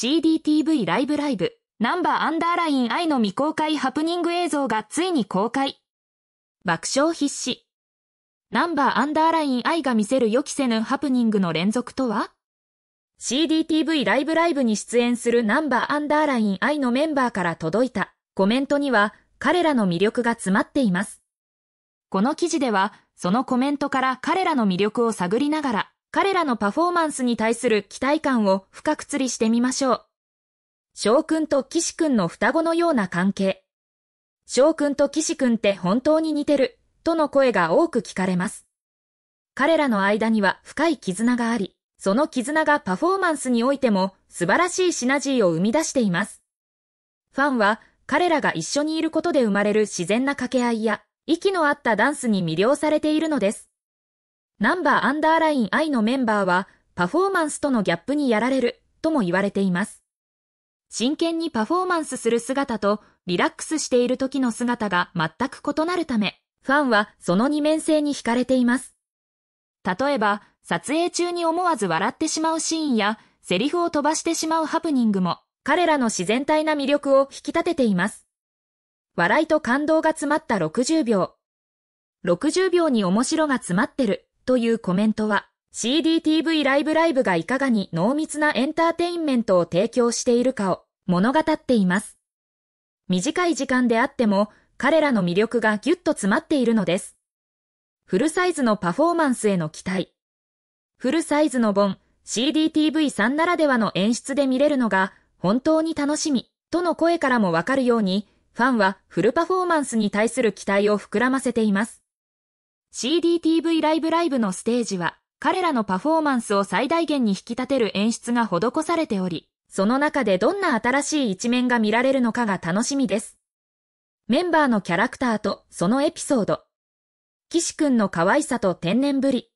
CDTV ライブライブナンバーアンダーライン I の未公開ハプニング映像がついに公開。爆笑必至。ナンバーアンダーライン I が見せる予期せぬハプニングの連続とは ?CDTV ライブライブに出演するナンバーアンダーライン I のメンバーから届いたコメントには彼らの魅力が詰まっています。この記事ではそのコメントから彼らの魅力を探りながら彼らのパフォーマンスに対する期待感を深く釣りしてみましょう。翔くんと岸くんの双子のような関係。翔くんと岸くんって本当に似てる、との声が多く聞かれます。彼らの間には深い絆があり、その絆がパフォーマンスにおいても素晴らしいシナジーを生み出しています。ファンは彼らが一緒にいることで生まれる自然な掛け合いや、息の合ったダンスに魅了されているのです。ナンバーアンダーライン I のメンバーは、パフォーマンスとのギャップにやられる、とも言われています。真剣にパフォーマンスする姿と、リラックスしている時の姿が全く異なるため、ファンはその二面性に惹かれています。例えば、撮影中に思わず笑ってしまうシーンや、セリフを飛ばしてしまうハプニングも、彼らの自然体な魅力を引き立てています。笑いと感動が詰まった60秒。60秒に面白が詰まってる。というコメントは、CDTV ライブライブがいかがに濃密なエンターテインメントを提供しているかを物語っています。短い時間であっても彼らの魅力がぎゅっと詰まっているのです。フルサイズのパフォーマンスへの期待。フルサイズの本 CDTV さんならではの演出で見れるのが本当に楽しみとの声からもわかるようにファンはフルパフォーマンスに対する期待を膨らませています。CDTV ライブライブのステージは、彼らのパフォーマンスを最大限に引き立てる演出が施されており、その中でどんな新しい一面が見られるのかが楽しみです。メンバーのキャラクターとそのエピソード。岸くんの可愛さと天然ぶり。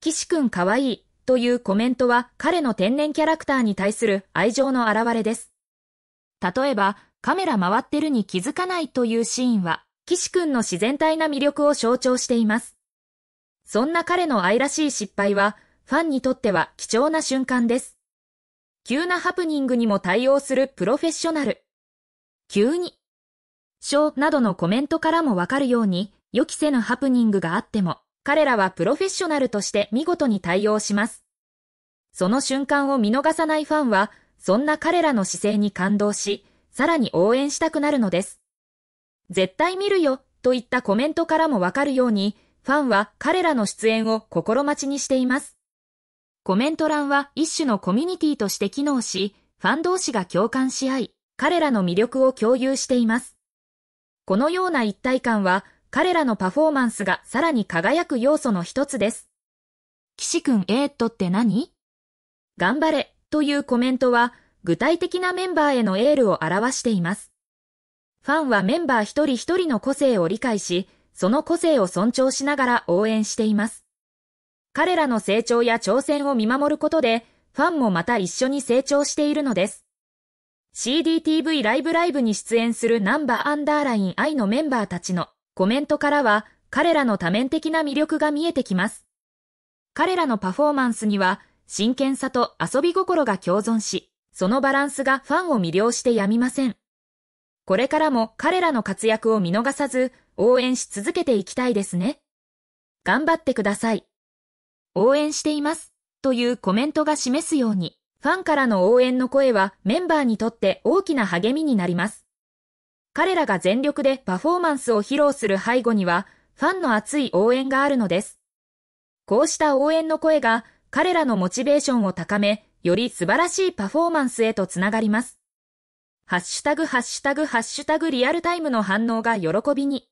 岸くん可愛いというコメントは彼の天然キャラクターに対する愛情の表れです。例えば、カメラ回ってるに気づかないというシーンは、岸くんの自然体な魅力を象徴しています。そんな彼の愛らしい失敗は、ファンにとっては貴重な瞬間です。急なハプニングにも対応するプロフェッショナル。急に。賞などのコメントからもわかるように、予期せぬハプニングがあっても、彼らはプロフェッショナルとして見事に対応します。その瞬間を見逃さないファンは、そんな彼らの姿勢に感動し、さらに応援したくなるのです。絶対見るよといったコメントからもわかるように、ファンは彼らの出演を心待ちにしています。コメント欄は一種のコミュニティとして機能し、ファン同士が共感し合い、彼らの魅力を共有しています。このような一体感は、彼らのパフォーマンスがさらに輝く要素の一つです。岸くん、えー、っとって何頑張れというコメントは、具体的なメンバーへのエールを表しています。ファンはメンバー一人一人の個性を理解し、その個性を尊重しながら応援しています。彼らの成長や挑戦を見守ることで、ファンもまた一緒に成長しているのです。CDTV ライブライブに出演するナンバーアンダーライン愛のメンバーたちのコメントからは、彼らの多面的な魅力が見えてきます。彼らのパフォーマンスには、真剣さと遊び心が共存し、そのバランスがファンを魅了してやみません。これからも彼らの活躍を見逃さず、応援し続けていきたいですね。頑張ってください。応援しています。というコメントが示すように、ファンからの応援の声はメンバーにとって大きな励みになります。彼らが全力でパフォーマンスを披露する背後には、ファンの熱い応援があるのです。こうした応援の声が、彼らのモチベーションを高め、より素晴らしいパフォーマンスへとつながります。ハッシュタグハッシュタグハッシュタグリアルタイムの反応が喜びに。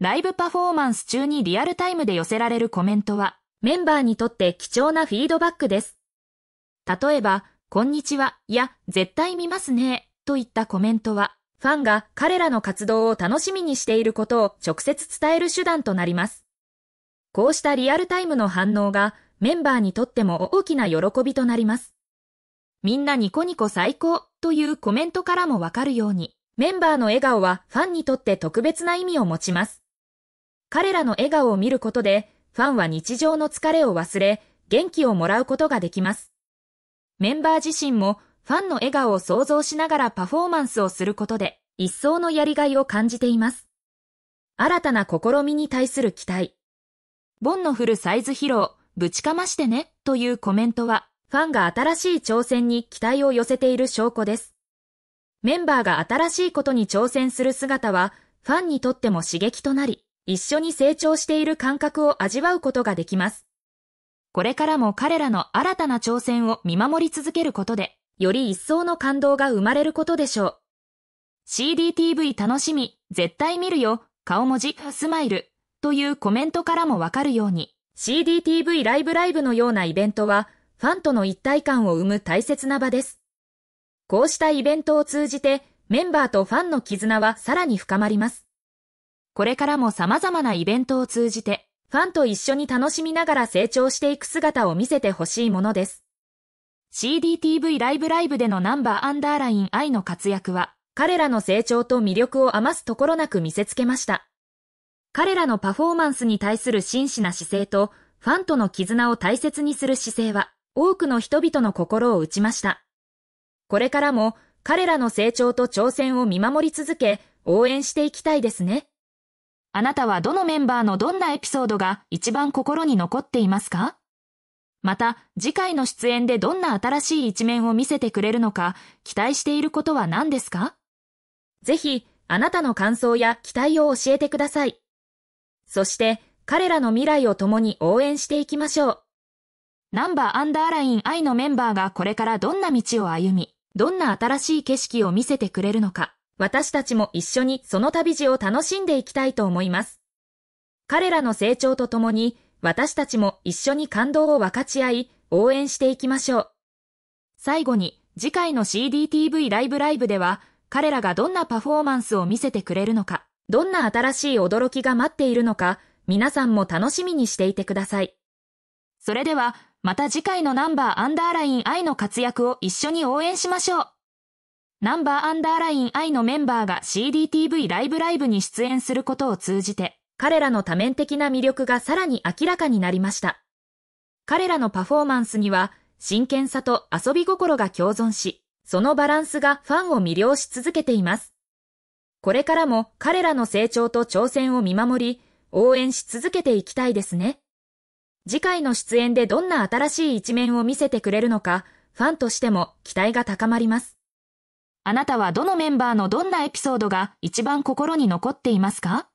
ライブパフォーマンス中にリアルタイムで寄せられるコメントは、メンバーにとって貴重なフィードバックです。例えば、こんにちは、いや、絶対見ますね、といったコメントは、ファンが彼らの活動を楽しみにしていることを直接伝える手段となります。こうしたリアルタイムの反応が、メンバーにとっても大きな喜びとなります。みんなニコニコ最高というコメントからもわかるように、メンバーの笑顔はファンにとって特別な意味を持ちます。彼らの笑顔を見ることで、ファンは日常の疲れを忘れ、元気をもらうことができます。メンバー自身もファンの笑顔を想像しながらパフォーマンスをすることで、一層のやりがいを感じています。新たな試みに対する期待。ボンの振るサイズ披露、ぶちかましてね、というコメントは、ファンが新しい挑戦に期待を寄せている証拠です。メンバーが新しいことに挑戦する姿は、ファンにとっても刺激となり、一緒に成長している感覚を味わうことができます。これからも彼らの新たな挑戦を見守り続けることで、より一層の感動が生まれることでしょう。CDTV 楽しみ、絶対見るよ、顔文字、スマイルというコメントからもわかるように、CDTV ライブライブのようなイベントは、ファンとの一体感を生む大切な場です。こうしたイベントを通じて、メンバーとファンの絆はさらに深まります。これからも様々なイベントを通じて、ファンと一緒に楽しみながら成長していく姿を見せてほしいものです。CDTV ライブライブでのナンバーアンダーライン愛の活躍は、彼らの成長と魅力を余すところなく見せつけました。彼らのパフォーマンスに対する真摯な姿勢と、ファンとの絆を大切にする姿勢は、多くの人々の心を打ちました。これからも彼らの成長と挑戦を見守り続け、応援していきたいですね。あなたはどのメンバーのどんなエピソードが一番心に残っていますかまた、次回の出演でどんな新しい一面を見せてくれるのか、期待していることは何ですかぜひ、あなたの感想や期待を教えてください。そして、彼らの未来を共に応援していきましょう。ナンバーアンダーライン I のメンバーがこれからどんな道を歩み、どんな新しい景色を見せてくれるのか、私たちも一緒にその旅路を楽しんでいきたいと思います。彼らの成長とともに、私たちも一緒に感動を分かち合い、応援していきましょう。最後に、次回の CDTV ライブライブでは、彼らがどんなパフォーマンスを見せてくれるのか、どんな新しい驚きが待っているのか、皆さんも楽しみにしていてください。それでは、また次回のナンバーアンダーライン愛の活躍を一緒に応援しましょう。ナンバーアンダーライン愛のメンバーが CDTV ライブライブに出演することを通じて、彼らの多面的な魅力がさらに明らかになりました。彼らのパフォーマンスには、真剣さと遊び心が共存し、そのバランスがファンを魅了し続けています。これからも彼らの成長と挑戦を見守り、応援し続けていきたいですね。次回の出演でどんな新しい一面を見せてくれるのか、ファンとしても期待が高まります。あなたはどのメンバーのどんなエピソードが一番心に残っていますか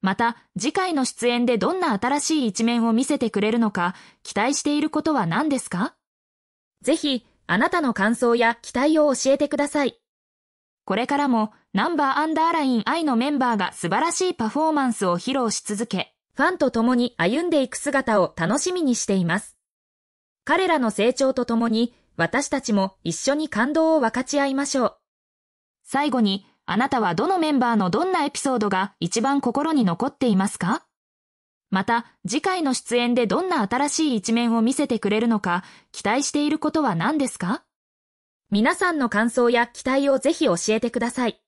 また、次回の出演でどんな新しい一面を見せてくれるのか、期待していることは何ですかぜひ、あなたの感想や期待を教えてください。これからも、ナンバーアンダーライン愛のメンバーが素晴らしいパフォーマンスを披露し続け、ファンと共に歩んでいく姿を楽しみにしています。彼らの成長とともに、私たちも一緒に感動を分かち合いましょう。最後に、あなたはどのメンバーのどんなエピソードが一番心に残っていますかまた、次回の出演でどんな新しい一面を見せてくれるのか、期待していることは何ですか皆さんの感想や期待をぜひ教えてください。